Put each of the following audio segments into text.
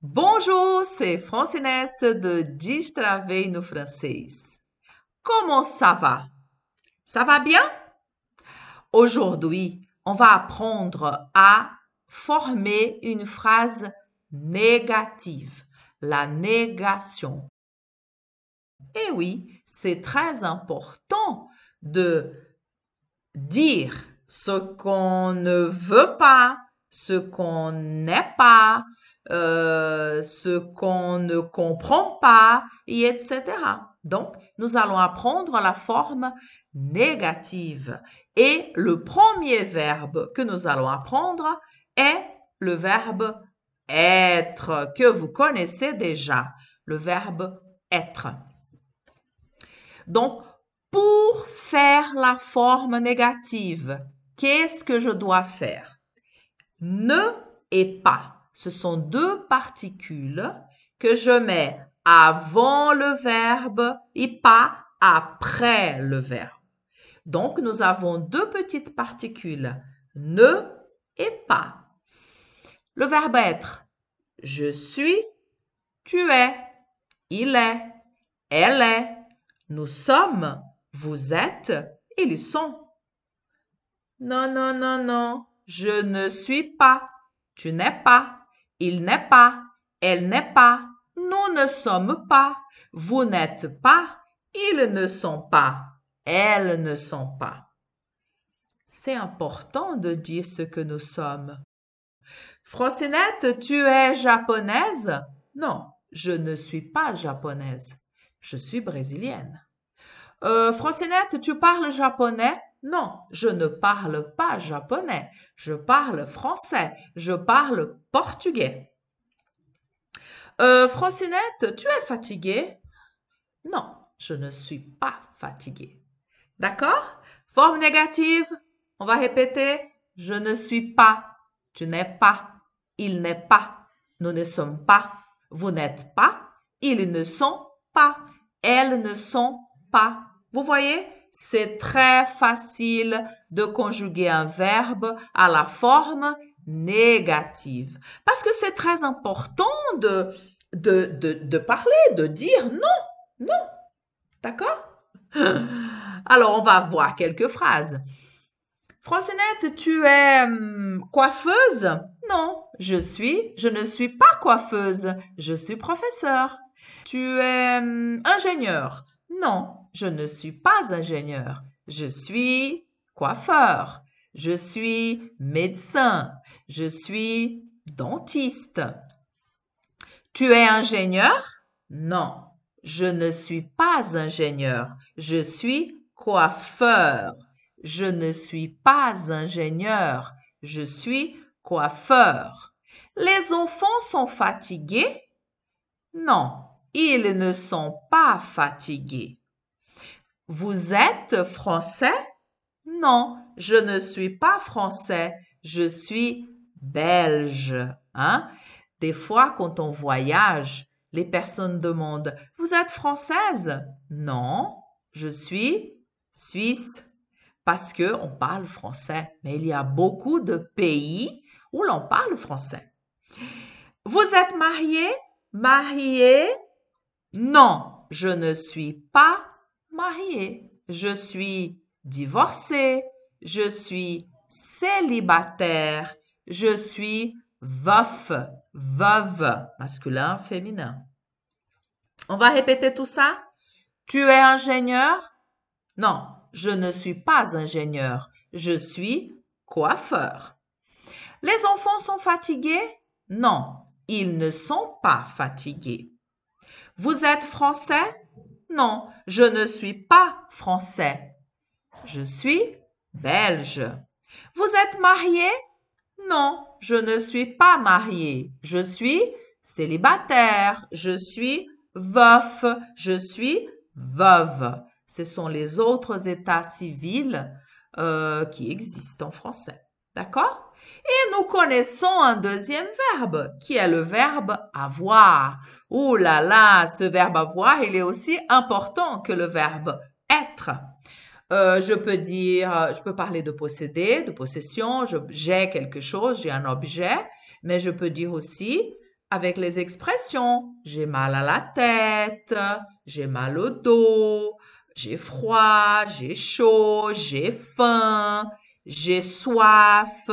Bonjour, c'est Francinette de Distraver no français. Comment ça va? Ça va bien? Aujourd'hui, on va apprendre à former une phrase négative, la négation. Et eh oui, c'est très important de dire ce qu'on ne veut pas, ce qu'on n'est pas, euh, ce qu'on ne comprend pas, et etc. Donc, nous allons apprendre la forme négative. Et le premier verbe que nous allons apprendre est le verbe être, que vous connaissez déjà, le verbe être. Donc, pour faire la forme négative, qu'est-ce que je dois faire Ne et pas ce sont deux particules que je mets avant le verbe et pas après le verbe. Donc, nous avons deux petites particules, ne et pas. Le verbe être, je suis, tu es, il est, elle est, nous sommes, vous êtes, ils sont. Non, non, non, non, je ne suis pas, tu n'es pas, il n'est pas. Elle n'est pas. Nous ne sommes pas. Vous n'êtes pas. Ils ne sont pas. Elles ne sont pas. C'est important de dire ce que nous sommes. Francinette, tu es japonaise? Non, je ne suis pas japonaise. Je suis brésilienne. Euh, Francinette, tu parles japonais? Non, je ne parle pas japonais, je parle français, je parle portugais. Euh, Francinette, tu es fatiguée Non, je ne suis pas fatiguée. D'accord Forme négative, on va répéter. Je ne suis pas, tu n'es pas, il n'est pas, nous ne sommes pas, vous n'êtes pas, ils ne sont pas, elles ne sont pas. Vous voyez c'est très facile de conjuguer un verbe à la forme négative. Parce que c'est très important de, de, de, parler, de dire non, non. D'accord Alors, on va voir quelques phrases. Francinette, tu es hum, coiffeuse Non, je suis, je ne suis pas coiffeuse, je suis professeur. Tu es hum, ingénieur Non, je ne suis pas ingénieur, je suis coiffeur, je suis médecin, je suis dentiste. Tu es ingénieur Non, je ne suis pas ingénieur, je suis coiffeur. Je ne suis pas ingénieur, je suis coiffeur. Les enfants sont fatigués Non, ils ne sont pas fatigués. Vous êtes français? Non, je ne suis pas français. Je suis belge. Hein? Des fois, quand on voyage, les personnes demandent Vous êtes française? Non, je suis suisse. Parce que on parle français. Mais il y a beaucoup de pays où l'on parle français. Vous êtes marié? Marié? Non, je ne suis pas je suis divorcée, je suis célibataire, je suis veuf, veuve, masculin, féminin. On va répéter tout ça. Tu es ingénieur? Non, je ne suis pas ingénieur, je suis coiffeur. Les enfants sont fatigués? Non, ils ne sont pas fatigués. Vous êtes français? Non, je ne suis pas français. Je suis belge. Vous êtes marié Non, je ne suis pas marié. Je suis célibataire. Je suis veuf. Je suis veuve. Ce sont les autres états civils euh, qui existent en français. D'accord et nous connaissons un deuxième verbe qui est le verbe avoir. Ouh là là, ce verbe avoir, il est aussi important que le verbe être. Euh, je peux dire, euh, je peux parler de posséder, de possession, j'ai quelque chose, j'ai un objet, mais je peux dire aussi avec les expressions, j'ai mal à la tête, j'ai mal au dos, j'ai froid, j'ai chaud, j'ai faim, j'ai soif.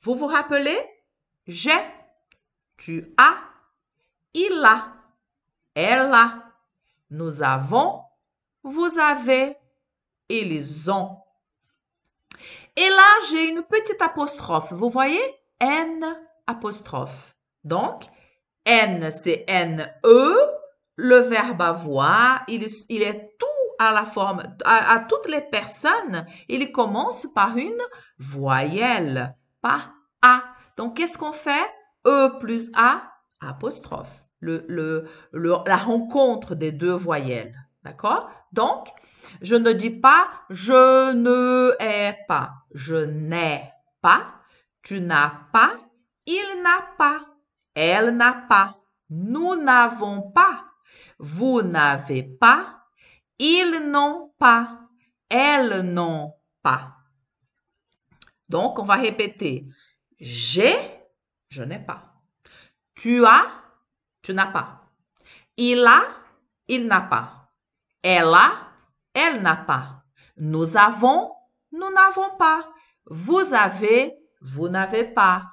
Vous vous rappelez J'ai, tu as, il a, elle a. Nous avons, vous avez, ils ont. Et là, j'ai une petite apostrophe. Vous voyez N apostrophe. Donc, N, c'est N-E. Le verbe avoir, il, il est tout à la forme, à, toutes les personnes, il commence par une voyelle, par A. Donc, qu'est-ce qu'on fait E plus A, apostrophe. le, la rencontre des deux voyelles. D'accord Donc, je ne dis pas je ne ai pas. Je n'ai pas. Tu n'as pas. Il n'a pas. Elle n'a pas. Nous n'avons pas. Vous n'avez pas. Ils n'ont pas. Elles n'ont pas. Donc, on va répéter. J'ai, je n'ai pas. Tu as, tu n'as pas. Il a, il n'a pas. Elle a, elle n'a pas. Nous avons, nous n'avons pas. Vous avez, vous n'avez pas.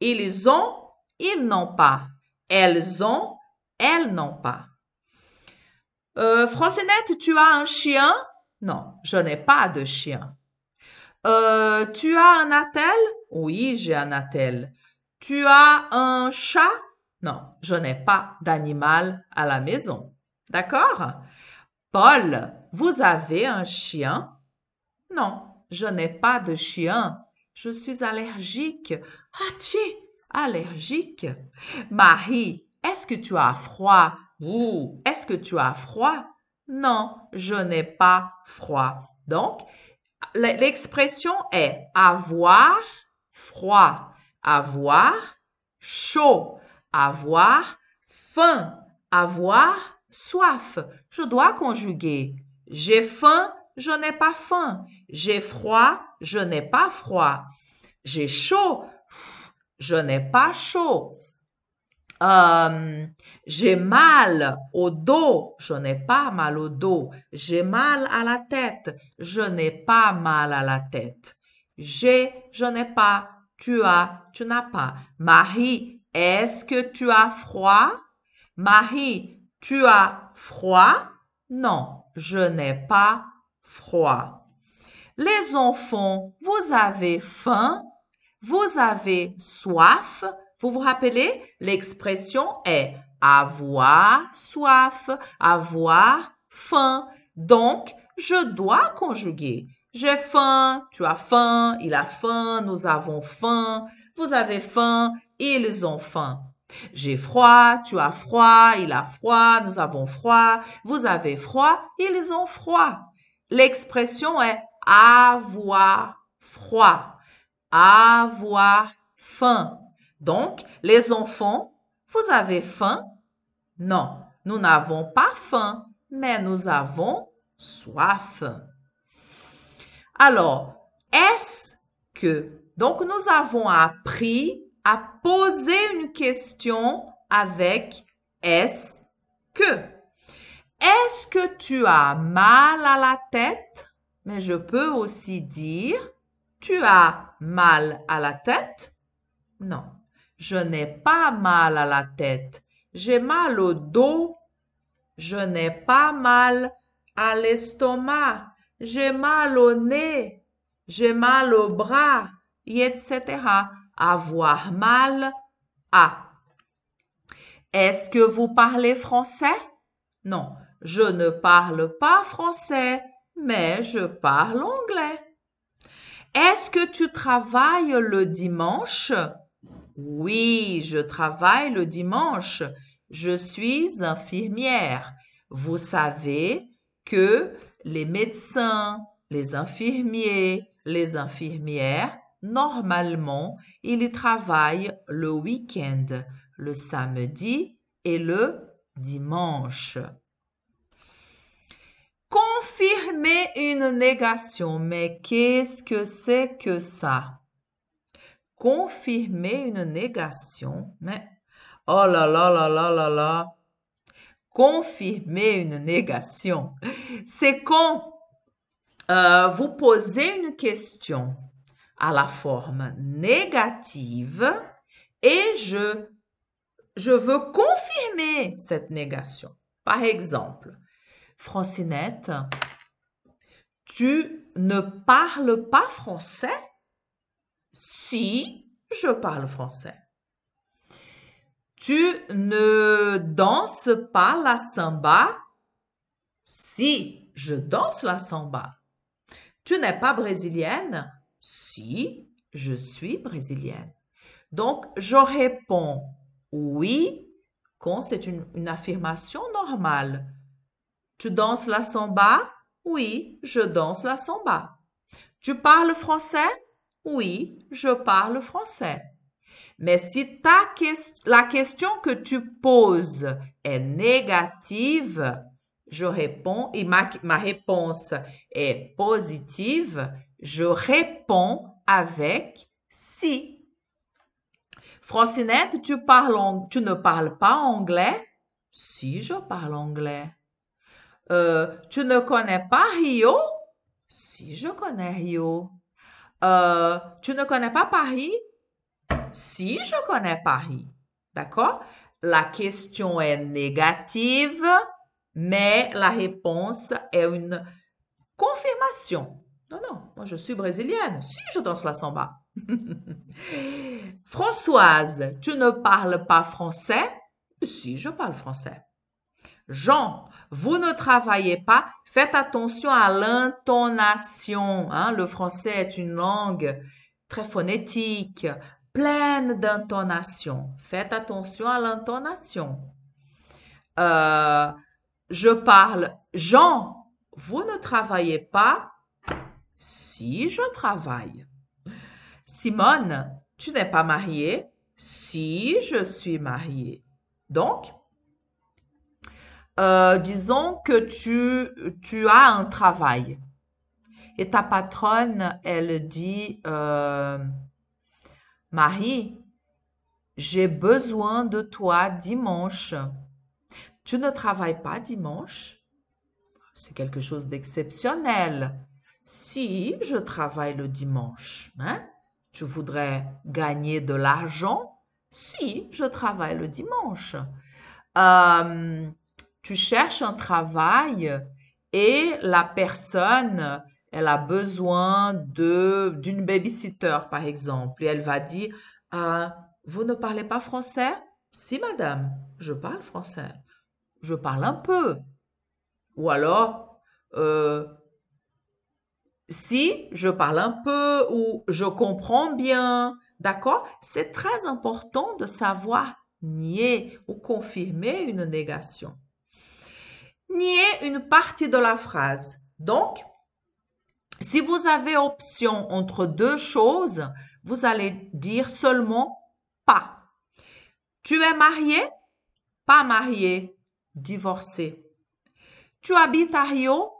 Ils ont, ils n'ont pas. Elles ont, elles n'ont pas. Euh, tu as un chien Non, je n'ai pas de chien. Euh, tu as un attel Oui, j'ai un attel. Tu as un chat Non, je n'ai pas d'animal à la maison. D'accord Paul, vous avez un chien Non, je n'ai pas de chien. Je suis allergique. Ah, allergique. Marie, est-ce que tu as froid? Ou est-ce que tu as froid? Non, je n'ai pas froid. Donc, l'expression est avoir froid, avoir chaud, avoir faim, avoir soif. Je dois conjuguer j'ai faim, je n'ai pas faim. J'ai froid, je n'ai pas froid. J'ai chaud, je n'ai pas chaud. Euh, j'ai mal au dos, je n'ai pas mal au dos. J'ai mal à la tête, je n'ai pas mal à la tête. J'ai, je n'ai pas. Tu as, tu n'as pas. Marie, est-ce que tu as froid? Marie, tu as froid? Non, je n'ai pas froid. Les enfants, vous avez faim? Vous avez soif? Vous vous rappelez, l'expression est avoir soif, avoir faim. Donc, je dois conjuguer. J'ai faim, tu as faim, il a faim, nous avons faim, vous avez faim, ils ont faim. J'ai froid, tu as froid, il a froid, nous avons froid, vous avez froid, ils ont froid. L'expression est avoir froid, avoir faim. Donc, les enfants, vous avez faim? Non, nous n'avons pas faim, mais nous avons soif. Alors, est-ce que... Donc, nous avons appris à poser une question avec est-ce que. Est-ce que tu as mal à la tête? Mais je peux aussi dire, tu as mal à la tête? Non. Je n'ai pas mal à la tête. J'ai mal au dos. Je n'ai pas mal à l'estomac. J'ai mal au nez. J'ai mal au bras. Etc. Avoir mal à. Est-ce que vous parlez français? Non, je ne parle pas français, mais je parle anglais. Est-ce que tu travailles le dimanche? Oui, je travaille le dimanche. Je suis infirmière. Vous savez que les médecins, les infirmiers, les infirmières, normalement, ils travaillent le week-end, le samedi et le dimanche. Confirmer une négation, mais qu'est-ce que c'est que ça? confirmer une négation, mais oh là là là là là là, confirmer une négation, c'est quand euh, vous posez une question à la forme négative et je, je veux confirmer cette négation. Par exemple, Francinette, tu ne parles pas français si je parle français. Tu ne danses pas la samba. Si je danse la samba. Tu n'es pas brésilienne. Si je suis brésilienne. Donc, je réponds oui quand c'est une, affirmation normale. Tu danses la samba? Oui, je danse la samba. Tu parles français? Oui, je parle français. Mais si ta la question que tu poses est négative, je réponds et ma, réponse est positive, je réponds avec si. Francinette, tu, tu ne parles pas anglais? Si, je parle anglais. Euh, tu ne connais pas Rio? Si, je connais Rio. Euh, tu ne connais pas Paris? Si je connais Paris, d'accord? La question est négative, mais la réponse est une confirmation. Non, non, moi je suis brésilienne. Si je danse la samba. Françoise, tu ne parles pas français? Si je parle français. Jean, vous ne travaillez pas, faites attention à l'intonation. Hein. Le français est une langue très phonétique, pleine d'intonation. Faites attention à l'intonation. Euh, je parle Jean, vous ne travaillez pas si je travaille. Simone, tu n'es pas mariée si je suis mariée. Donc, euh, disons que tu, tu as un travail et ta patronne, elle dit, euh, Marie, j'ai besoin de toi dimanche. Tu ne travailles pas dimanche C'est quelque chose d'exceptionnel. Si je travaille le dimanche, hein, tu voudrais gagner de l'argent Si je travaille le dimanche. Euh, tu cherches un travail et la personne, elle a besoin de d'une babysitter, par exemple, et elle va dire, ah, vous ne parlez pas français? Si, madame, je parle français. Je parle un peu. Ou alors, euh, si, je parle un peu ou je comprends bien. D'accord? C'est très important de savoir nier ou confirmer une négation nier une partie de la phrase. Donc, si vous avez option entre deux choses, vous allez dire seulement pas. Tu es marié? Pas marié. Divorcé. Tu habites à Rio?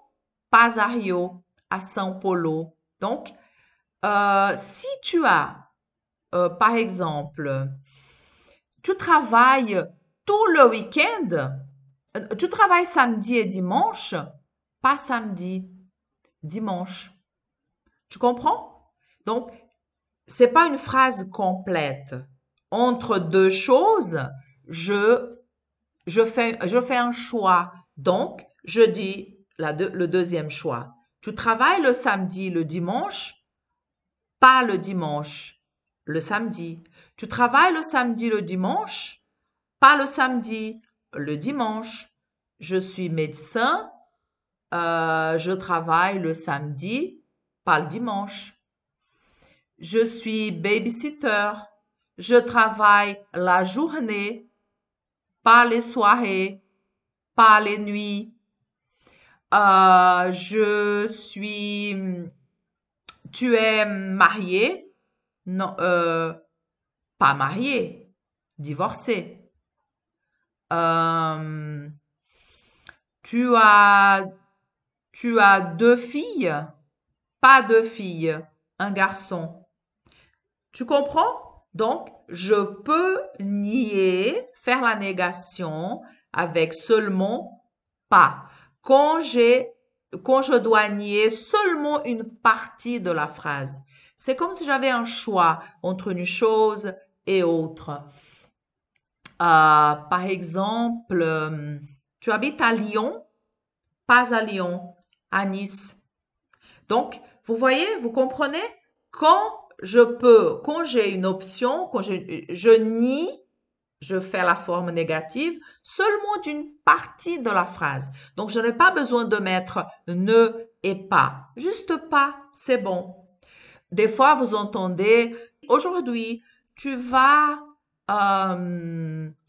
Pas à Rio. À São Paulo. Donc, euh, si tu as, euh, par exemple, tu travailles tout le week-end, euh, tu travailles samedi et dimanche, pas samedi, dimanche. Tu comprends? Donc, c'est pas une phrase complète. Entre deux choses, je, je, fais, je fais un choix. Donc, je dis le deuxième choix. Tu travailles le samedi, le dimanche, pas le dimanche, le samedi. Tu travailles le samedi, le dimanche, pas le samedi, le dimanche. Je suis médecin, euh, je travaille le samedi, pas le dimanche. Je suis babysitter, je travaille la journée, pas les soirées, pas les nuits. Euh, je suis... Tu es marié? Non, euh, pas marié, divorcé. Euh, tu as tu as deux filles, pas deux filles, un garçon. Tu comprends Donc, je peux nier, faire la négation avec seulement pas. Quand quand je dois nier seulement une partie de la phrase. C'est comme si j'avais un choix entre une chose et autre. Euh, par exemple, euh, tu habites à Lyon, pas à Lyon, à Nice. Donc, vous voyez, vous comprenez Quand je peux, quand j'ai une option, quand je, je nie, je fais la forme négative seulement d'une partie de la phrase. Donc, je n'ai pas besoin de mettre ne et pas. Juste pas, c'est bon. Des fois, vous entendez aujourd'hui, tu vas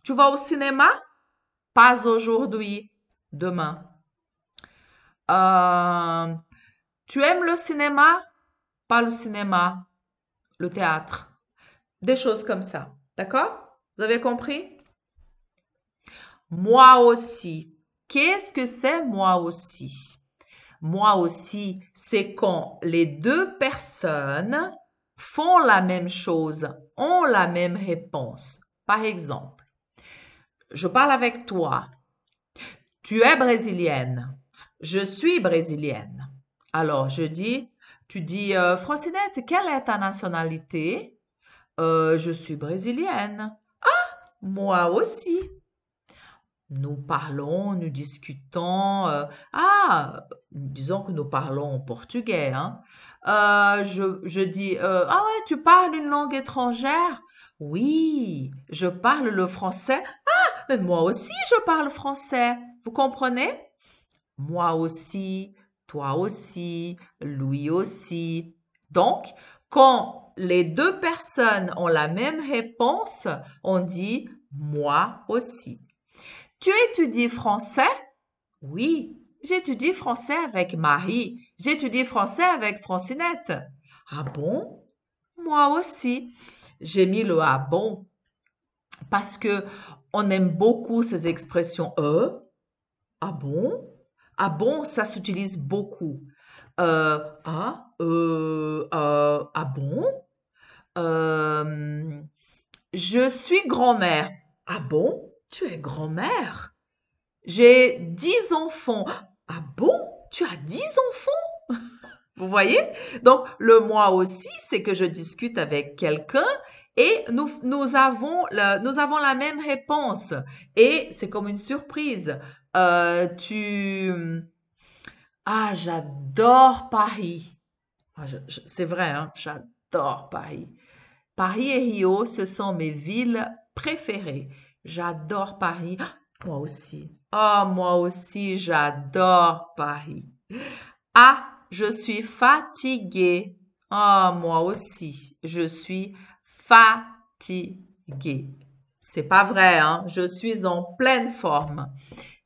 tu vas au cinéma? Pas aujourd'hui, demain. tu aimes le cinéma? Pas le cinéma, le théâtre. Des choses comme ça. D'accord? Vous avez compris? Moi aussi. Qu'est-ce que c'est moi aussi? Moi aussi, c'est quand les deux personnes font la même chose la même réponse. Par exemple, je parle avec toi. Tu es brésilienne. Je suis brésilienne. Alors, je dis, tu dis, euh, quelle est ta nationalité? Euh, je suis brésilienne. Ah, moi aussi nous parlons, nous discutons. Euh, ah, disons que nous parlons portugais. Hein. Euh, je, dis, euh, ah ouais, tu parles une langue étrangère Oui, je parle le français. Ah, mais moi aussi, je parle français. Vous comprenez Moi aussi, toi aussi, lui aussi. Donc, quand les deux personnes ont la même réponse, on dit moi aussi. Tu étudies français Oui, j'étudie français avec Marie. J'étudie français avec Francinette. Ah bon Moi aussi. J'ai mis le ah bon parce que on aime beaucoup ces expressions e. Ah bon Ah bon, ça s'utilise beaucoup. Euh, ah, euh, euh ah bon euh, Je suis grand-mère. Ah bon tu es grand-mère J'ai dix enfants. Ah bon Tu as dix enfants Vous voyez Donc, le moi aussi, c'est que je discute avec quelqu'un et nous, avons la, même réponse. Et c'est comme une surprise. Euh, tu... Ah, j'adore Paris. C'est vrai, hein, j'adore Paris. Paris et Rio, ce sont mes villes préférées. J'adore Paris. Ah, moi aussi. Oh, moi aussi, j'adore Paris. Ah, je suis fatiguée. Oh, moi aussi, je suis fatiguée. C'est pas vrai, hein? Je suis en pleine forme.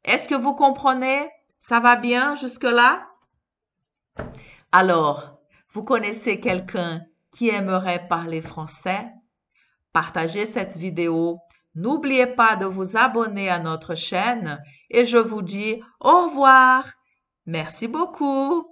Est-ce que vous comprenez? Ça va bien jusque-là? Alors, vous connaissez quelqu'un qui aimerait parler français? Partagez cette vidéo N'oubliez pas de vous abonner à notre chaîne et je vous dis au revoir. Merci beaucoup.